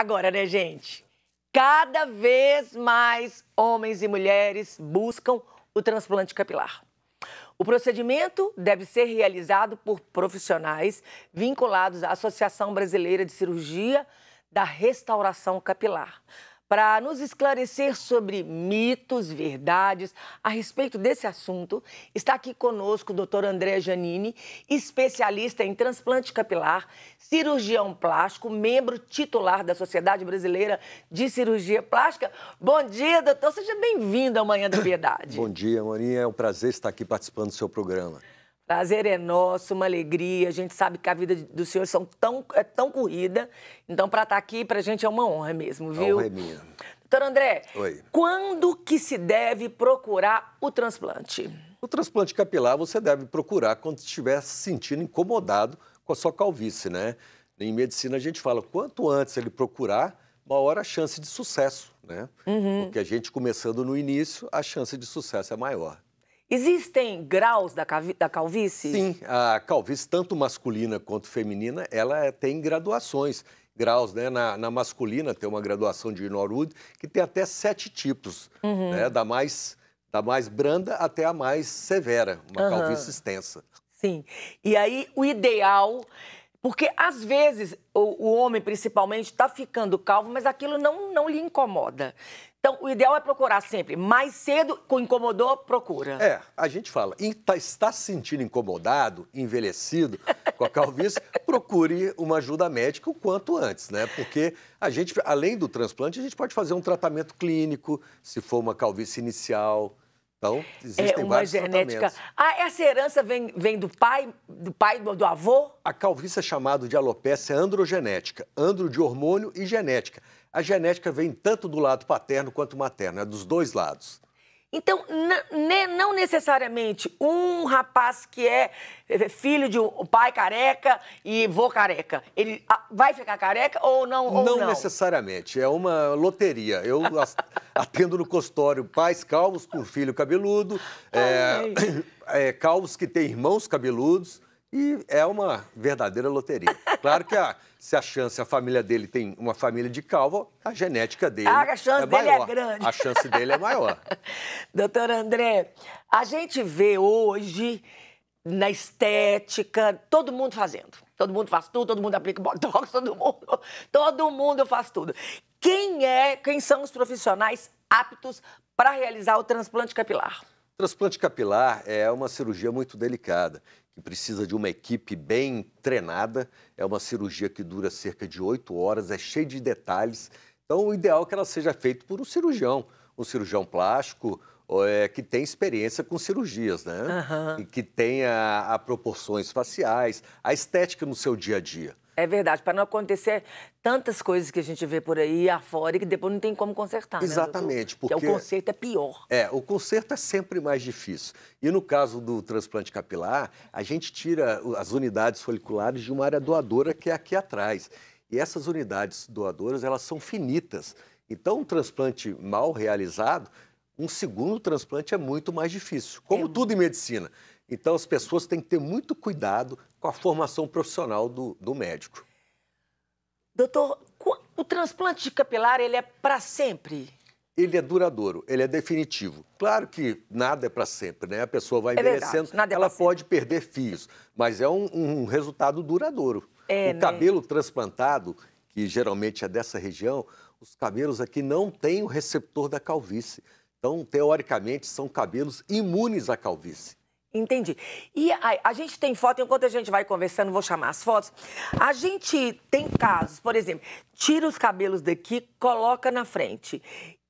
Agora, né, gente? Cada vez mais homens e mulheres buscam o transplante capilar. O procedimento deve ser realizado por profissionais vinculados à Associação Brasileira de Cirurgia da Restauração Capilar para nos esclarecer sobre mitos, verdades a respeito desse assunto, está aqui conosco o doutor André Janini, especialista em transplante capilar, cirurgião plástico, membro titular da Sociedade Brasileira de Cirurgia Plástica. Bom dia, doutor. Seja bem-vindo ao Manhã da Piedade. Bom dia, Maria. É um prazer estar aqui participando do seu programa. Prazer é nosso, uma alegria. A gente sabe que a vida do senhor são tão, é tão corrida. Então, para estar tá aqui, para a gente é uma honra mesmo, viu? Honra é minha. Doutor André, Oi. quando que se deve procurar o transplante? O transplante capilar você deve procurar quando estiver se sentindo incomodado com a sua calvície, né? Em medicina a gente fala, quanto antes ele procurar, maior a chance de sucesso, né? Uhum. Porque a gente começando no início, a chance de sucesso é maior. Existem graus da, da calvície? Sim, a calvície, tanto masculina quanto feminina, ela é, tem graduações graus, né? Na, na, masculina tem uma graduação de Norwood que tem até sete tipos, uhum. né? Da mais, da mais branda até a mais severa, uma uhum. calvície extensa. Sim. E aí o ideal, porque às vezes o, o homem principalmente está ficando calvo, mas aquilo não, não lhe incomoda. Então, o ideal é procurar sempre. Mais cedo, com incomodou, procura. É, a gente fala, tá, está se sentindo incomodado, envelhecido com a calvície, procure uma ajuda médica o quanto antes, né? Porque a gente, além do transplante, a gente pode fazer um tratamento clínico, se for uma calvície inicial. Então, existem é uma genética. Ah, essa herança vem, vem do pai, do pai do, do avô? A calvície é chamada de alopecia androgenética, andro de hormônio e genética. A genética vem tanto do lado paterno quanto materno, é dos dois lados. Então, né, não necessariamente um rapaz que é, é filho de um pai careca e vô careca, ele vai ficar careca ou não? Ou não, não necessariamente, é uma loteria. Eu atendo no consultório pais calvos com filho cabeludo, é, é, calvos que têm irmãos cabeludos, e é uma verdadeira loteria. Claro que a, se a chance, a família dele tem uma família de calvo, a genética dele. Ah, a chance é dele é maior. é grande. A chance dele é maior. Doutor André, a gente vê hoje na estética, todo mundo fazendo. Todo mundo faz tudo, todo mundo aplica botox, todo mundo, todo mundo faz tudo. Quem é, quem são os profissionais aptos para realizar o transplante capilar? Transplante capilar é uma cirurgia muito delicada que precisa de uma equipe bem treinada. É uma cirurgia que dura cerca de oito horas, é cheia de detalhes. Então, o ideal é que ela seja feita por um cirurgião, um cirurgião plástico, é, que tem experiência com cirurgias, né? Uhum. E que tenha a proporções faciais, a estética no seu dia a dia. É verdade, para não acontecer tantas coisas que a gente vê por aí afora e que depois não tem como consertar. Né, Exatamente, né, porque, porque o conserto é pior. É, o conserto é sempre mais difícil. E no caso do transplante capilar, a gente tira as unidades foliculares de uma área doadora que é aqui atrás. E essas unidades doadoras, elas são finitas. Então, um transplante mal realizado, um segundo transplante é muito mais difícil, como é. tudo em medicina. Então, as pessoas têm que ter muito cuidado com a formação profissional do, do médico. Doutor, o transplante de capilar, ele é para sempre? Ele é duradouro, ele é definitivo. Claro que nada é para sempre, né? A pessoa vai é envelhecendo, é ela pode sempre. perder fios, mas é um, um resultado duradouro. É, o né? cabelo transplantado, que geralmente é dessa região, os cabelos aqui não têm o receptor da calvície. Então, teoricamente, são cabelos imunes à calvície. Entendi. E a, a, gente tem foto, enquanto a gente vai conversando, vou chamar as fotos. A gente tem casos, por exemplo, tira os cabelos daqui, coloca na frente.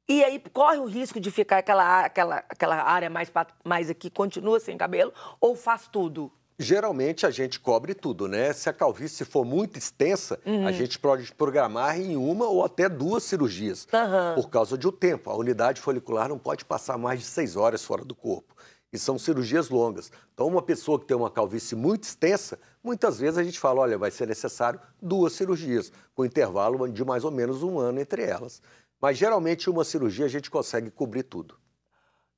E aí corre o risco de ficar aquela, aquela, aquela área mais, mais aqui, continua sem cabelo, ou faz tudo? Geralmente a gente cobre tudo, né? Se a calvície for muito extensa, uhum. a gente pode programar em uma ou até duas cirurgias, uhum. por causa do tempo. A unidade folicular não pode passar mais de seis horas fora do corpo e são cirurgias longas. Então, uma pessoa que tem uma calvície muito extensa, muitas vezes a gente fala, olha, vai ser necessário duas cirurgias, com intervalo de mais ou menos um ano entre elas. Mas geralmente uma cirurgia a gente consegue cobrir tudo.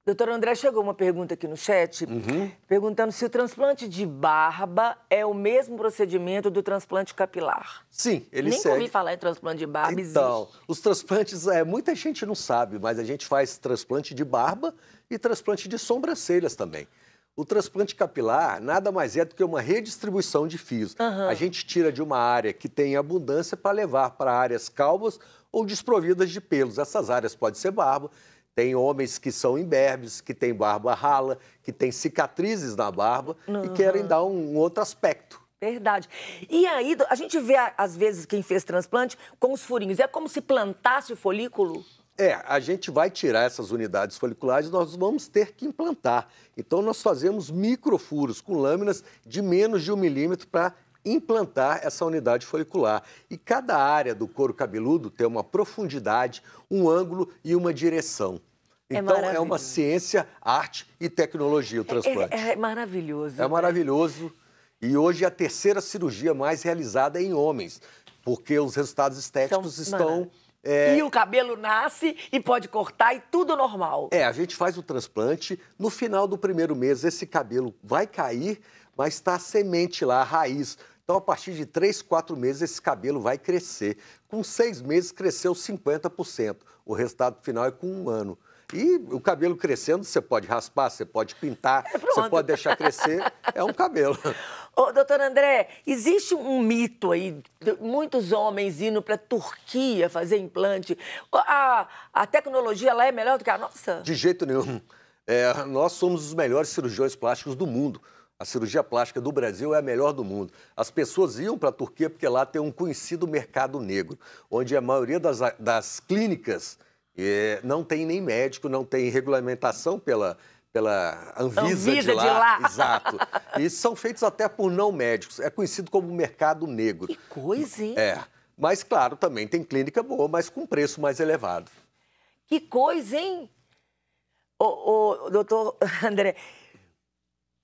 Doutor André, chegou uma pergunta aqui no chat uhum. perguntando se o transplante de barba é o mesmo procedimento do transplante capilar. Sim, ele Nem segue. ouvi falar em transplante de barba, Então, existe. os transplantes, é, muita gente não sabe, mas a gente faz transplante de barba e transplante de sobrancelhas também. O transplante capilar nada mais é do que uma redistribuição de fios. Uhum. A gente tira de uma área que tem abundância para levar para áreas calvas ou desprovidas de pelos. Essas áreas podem ser barba, tem homens que são imberbes, que têm barba rala, que têm cicatrizes na barba uhum. e querem dar um, um outro aspecto. Verdade. E aí, a gente vê, às vezes, quem fez transplante com os furinhos. É como se plantasse o folículo? É, a gente vai tirar essas unidades foliculares, nós vamos ter que implantar. Então, nós fazemos microfuros com lâminas de menos de um milímetro para implantar essa unidade folicular. E cada área do couro cabeludo tem uma profundidade, um ângulo e uma direção. É então, é, é uma ciência, arte e tecnologia o é, transplante. É, é, é maravilhoso. É né? maravilhoso. E hoje é a terceira cirurgia mais realizada em homens, porque os resultados estéticos São estão. É, e o cabelo nasce e pode cortar e tudo normal. É, a gente faz o transplante. No final do primeiro mês, esse cabelo vai cair, mas está a semente lá, a raiz. Então, a partir de 3, 4 meses, esse cabelo vai crescer. Com seis meses, cresceu 50%. O resultado final é com um ano. E o cabelo crescendo, você pode raspar, você pode pintar, é você pode deixar crescer, é um cabelo. Ô, doutor André, existe um mito aí, muitos homens indo para a Turquia fazer implante. A, a tecnologia lá é melhor do que a nossa? De jeito nenhum. É, nós somos os melhores cirurgiões plásticos do mundo. A cirurgia plástica do Brasil é a melhor do mundo. As pessoas iam para a Turquia porque lá tem um conhecido mercado negro, onde a maioria das, das clínicas é, não tem nem médico, não tem regulamentação pela, pela Anvisa, Anvisa de, lá. de, lá. Exato. E são feitos até por não médicos. É conhecido como mercado negro. Que coisa, hein? É. Mas, claro, também tem clínica boa, mas com preço mais elevado. Que coisa, hein? Ô, ô doutor André,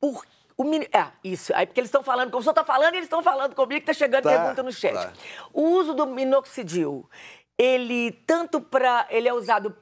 por o mini... É, isso. Aí porque eles estão falando, como o senhor está falando, eles estão falando comigo, que está chegando tá, pergunta no chat. Tá. O uso do minoxidil, ele tanto para. ele é usado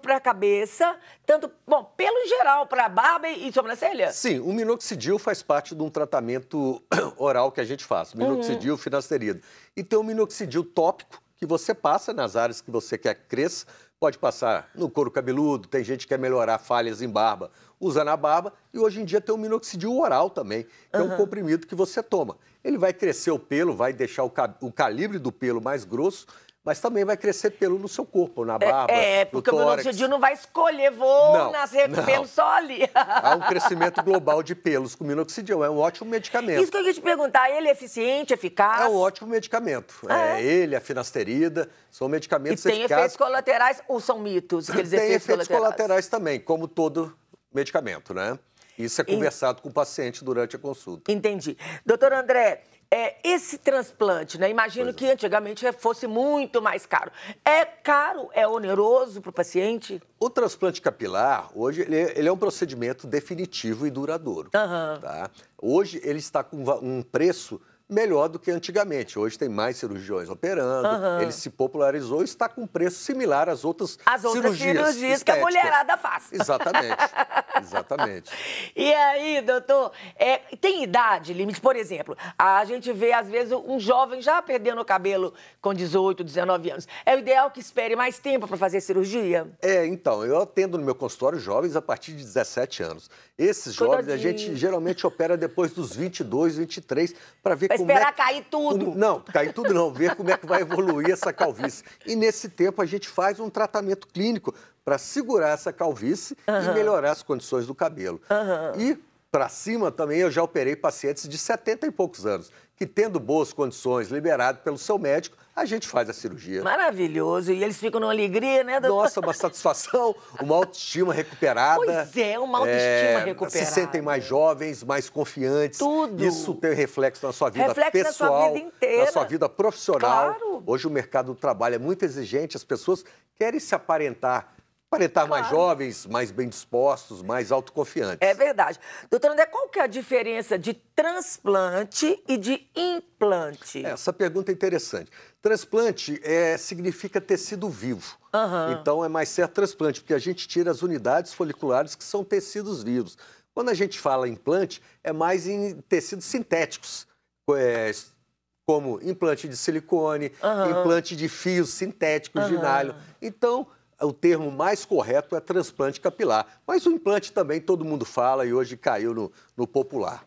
para a cabeça, tanto, bom, pelo geral, para barba e sobrancelha? Sim, o minoxidil faz parte de um tratamento oral que a gente faz, hum. minoxidil uhum. finasterida. E tem o minoxidil tópico, que você passa nas áreas que você quer que cresça, Pode passar no couro cabeludo, tem gente que quer melhorar falhas em barba, usa na barba e hoje em dia tem o minoxidil oral também, que uhum. é um comprimido que você toma. Ele vai crescer o pelo, vai deixar o, ca... o calibre do pelo mais grosso, mas também vai crescer pelo no seu corpo, na é, barba. É, é porque o minoxidil não vai escolher, vou não, nascer não. pelo só ali. Há um crescimento global de pelos com minoxidil, é um ótimo medicamento. Isso que eu ia te perguntar, ele é eficiente, eficaz? É um ótimo medicamento. Ah, é? é, Ele, a finasterida, são medicamentos eficazes. E tem efeitos colaterais ou são mitos? Aqueles tem efeitos, efeitos colaterais. colaterais também, como todo medicamento, né? Isso é conversado com o paciente durante a consulta. Entendi. Doutor André, é, esse transplante, né? Imagino é. que antigamente fosse muito mais caro. É caro? É oneroso para o paciente? O transplante capilar, hoje, ele, é, ele é um procedimento definitivo e duradouro. Uhum. Tá? Hoje, ele está com um preço melhor do que antigamente. Hoje tem mais cirurgiões operando, uhum. ele se popularizou e está com preço similar às outras As outras cirurgias, cirurgias que a mulherada faz. Exatamente, exatamente. e aí, doutor, é, tem idade limite? Por exemplo, a gente vê, às vezes, um jovem já perdendo o cabelo com 18, 19 anos. É o ideal que espere mais tempo para fazer cirurgia? É, então, eu atendo no meu consultório jovens a partir de 17 anos. Esses jovens a gente geralmente opera depois dos 22, 23, para ver Vai é esperar é... cair tudo. Não, cair tudo não. Ver como é que vai evoluir essa calvície. E nesse tempo a gente faz um tratamento clínico para segurar essa calvície uhum. e melhorar as condições do cabelo. Uhum. E para cima também eu já operei pacientes de 70 e poucos anos, que tendo boas condições, liberado pelo seu médico, a gente faz a cirurgia. Maravilhoso. E eles ficam numa alegria, né, doutor? Nossa, uma satisfação, uma autoestima recuperada. Pois é, uma autoestima é, recuperada. Se sentem mais jovens, mais confiantes. Tudo. Isso tem reflexo na sua vida reflexo pessoal. na sua vida inteira. Na sua vida profissional. Claro. Hoje o mercado do trabalho é muito exigente, as pessoas querem se aparentar para estar claro. mais jovens, mais bem dispostos, mais autoconfiantes. É verdade. Doutora André, qual que é a diferença de transplante e de implante? Essa pergunta é interessante. Transplante é, significa tecido vivo. Uhum. Então é mais certo transplante, porque a gente tira as unidades foliculares que são tecidos vivos. Quando a gente fala implante, é mais em tecidos sintéticos. É, como implante de silicone, uhum. implante de fios sintéticos uhum. de nylon. Então, o termo mais correto é transplante capilar. Mas o implante também todo mundo fala e hoje caiu no, no popular.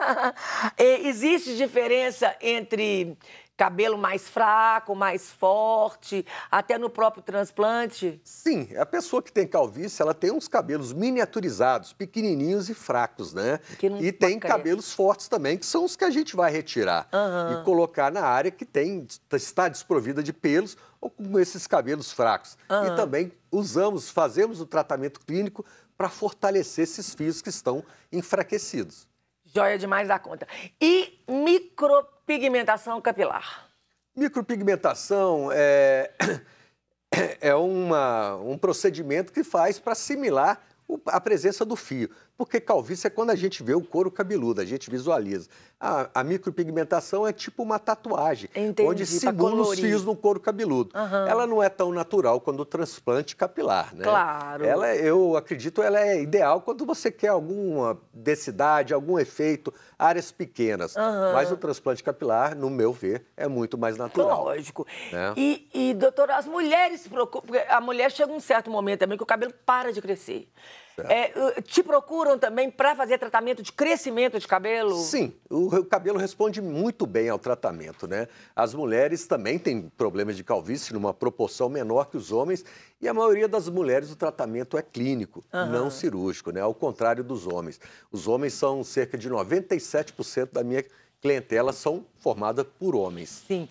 Existe diferença entre cabelo mais fraco, mais forte, até no próprio transplante? Sim, a pessoa que tem calvície, ela tem uns cabelos miniaturizados, pequenininhos e fracos, né? e tem cabelos fortes também, que são os que a gente vai retirar uhum. e colocar na área que tem está desprovida de pelos ou com esses cabelos fracos. Uhum. E também usamos, fazemos o tratamento clínico para fortalecer esses fios que estão enfraquecidos. Joia demais da conta. E micro Micropigmentação capilar. Micropigmentação é, é uma, um procedimento que faz para assimilar a presença do fio. Porque calvície é quando a gente vê o couro cabeludo, a gente visualiza. A, a micropigmentação é tipo uma tatuagem, Entendi, onde simula os fios no couro cabeludo. Uhum. Ela não é tão natural quando o transplante capilar, né? Claro. Ela, eu acredito, ela é ideal quando você quer alguma densidade, algum efeito, áreas pequenas. Uhum. Mas o transplante capilar, no meu ver, é muito mais natural. Lógico. Né? E, e, doutora, as mulheres preocupam, a mulher chega um certo momento também que o cabelo para de crescer. É, uh, te procuram também para fazer tratamento de crescimento de cabelo? Sim, o, cabelo responde muito bem ao tratamento, né? As mulheres também têm problemas de calvície numa proporção menor que os homens e a maioria das mulheres o tratamento é clínico, uhum. não cirúrgico, né? Ao contrário dos homens. Os homens são cerca de 97% da minha clientela são formadas por homens. Sim.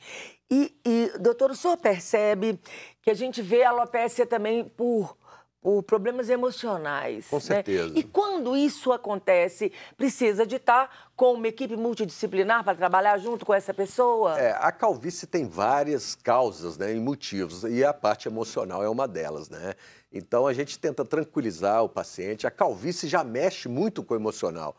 E, e, doutor, o senhor percebe que a gente vê a alopecia também por por problemas emocionais. Com né? certeza. Né? E quando isso acontece, precisa de estar tá com uma equipe multidisciplinar para trabalhar junto com essa pessoa? É, a calvície tem várias causas né, e motivos, e a parte emocional é uma delas, né? Então a gente tenta tranquilizar o paciente. A calvície já mexe muito com o emocional.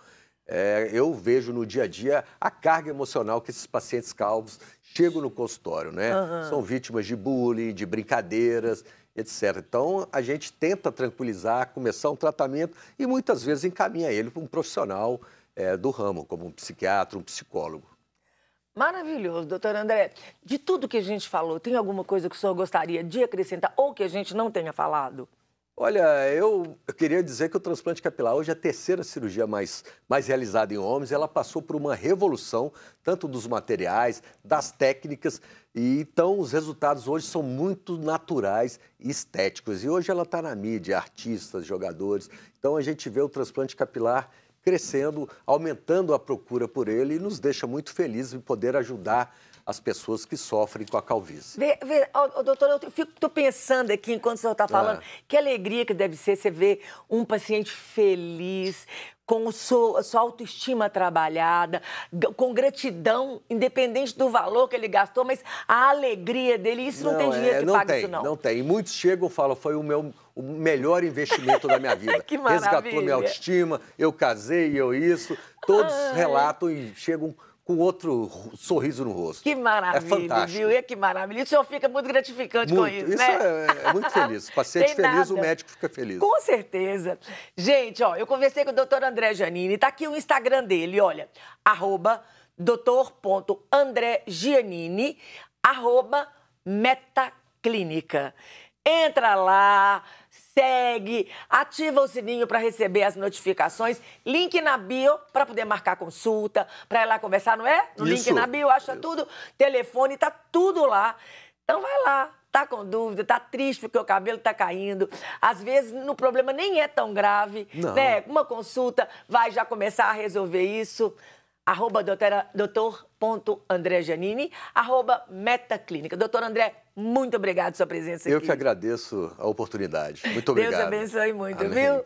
É, eu vejo no dia a dia a carga emocional que esses pacientes calvos chegam no consultório, né? Uhum. São vítimas de bullying, de brincadeiras etc. Então, a gente tenta tranquilizar, começar um tratamento e muitas vezes encaminha ele para um profissional é, do ramo, como um psiquiatra, um psicólogo. Maravilhoso, doutor André. De tudo que a gente falou, tem alguma coisa que o senhor gostaria de acrescentar ou que a gente não tenha falado? Olha, eu, eu, queria dizer que o transplante capilar hoje é a terceira cirurgia mais, mais realizada em homens. Ela passou por uma revolução, tanto dos materiais, das técnicas, e então os resultados hoje são muito naturais e estéticos. E hoje ela está na mídia, artistas, jogadores. Então a gente vê o transplante capilar crescendo, aumentando a procura por ele e nos deixa muito felizes em poder ajudar as pessoas que sofrem com a calvície. Vê, vê ó, doutor, eu fico, tô pensando aqui, enquanto o senhor está falando, é. que alegria que deve ser você ver um paciente feliz, com seu, a sua autoestima trabalhada, com gratidão, independente do valor que ele gastou, mas a alegria dele, isso não, não tem é, dinheiro é, que não paga tem, isso, não. Não tem. E muitos chegam e falam, foi o meu o melhor investimento da minha vida. que maravilha. Resgatou minha autoestima, eu casei, eu isso. Todos Ai. relatam e chegam com outro sorriso no rosto. Que é maravilha, é fantástico. viu? E é que maravilha. E o senhor fica muito gratificante muito. com isso, isso né? É, é, é muito feliz. O paciente feliz, o médico fica feliz. Com certeza. Gente, ó, eu conversei com o doutor André Giannini, tá aqui o Instagram dele, olha, arroba arroba metaclínica. Entra lá, segue, ativa o sininho para receber as notificações. Link na bio para poder marcar consulta, para ir lá conversar, não é? No Isso. link na bio, acha Isso. tudo, telefone, tá tudo lá. Então vai lá, tá com dúvida, tá triste porque o cabelo tá caindo. Às vezes o problema nem é tão grave, não. né? Uma consulta vai já começar a resolver isso. Arroba doutora, doutor.andré arroba Metaclínica. Doutor André, muito obrigado pela sua presença Eu aqui. Eu que agradeço a oportunidade. Muito obrigado. Deus abençoe muito, Amém. viu?